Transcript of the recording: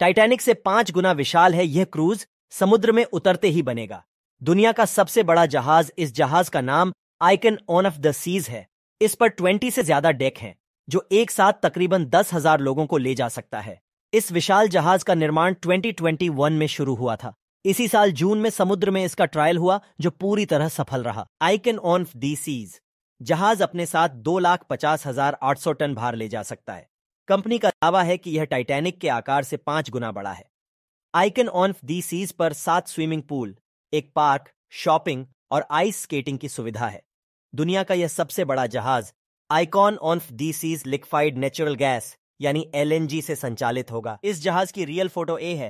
Titanic से पांच गुना विशाल है यह क्रूज समुद्र में उतरते ही बनेगा दुनिया का सबसे बड़ा जहाज इस जहाज का नाम Icon on of the Seas है इस पर ट्वेंटी से ज्यादा डेक हैं जो एक साथ तकरीबन दस हजार लोगों को ले जा सकता है इस विशाल जहाज का निर्माण 2021 में शुरू हुआ था इसी साल जून में समुद्र में इसका ट्रायल हुआ जो पूरी तरह सफल रहा Icon on of the Seas जहाज अपने साथ दो लाख पचास हजार आठ सौ टन भार ले जा सकता है कंपनी का दावा है कि यह टाइटैनिक के आकार से पांच गुना बड़ा है आइकन ऑन दी सीज पर सात स्विमिंग पूल एक पार्क शॉपिंग और आइस स्केटिंग की सुविधा है दुनिया का यह सबसे बड़ा जहाज Icon on the Seas liquid natural gas यानी एलएनजी से संचालित होगा इस जहाज की रियल फोटो ए है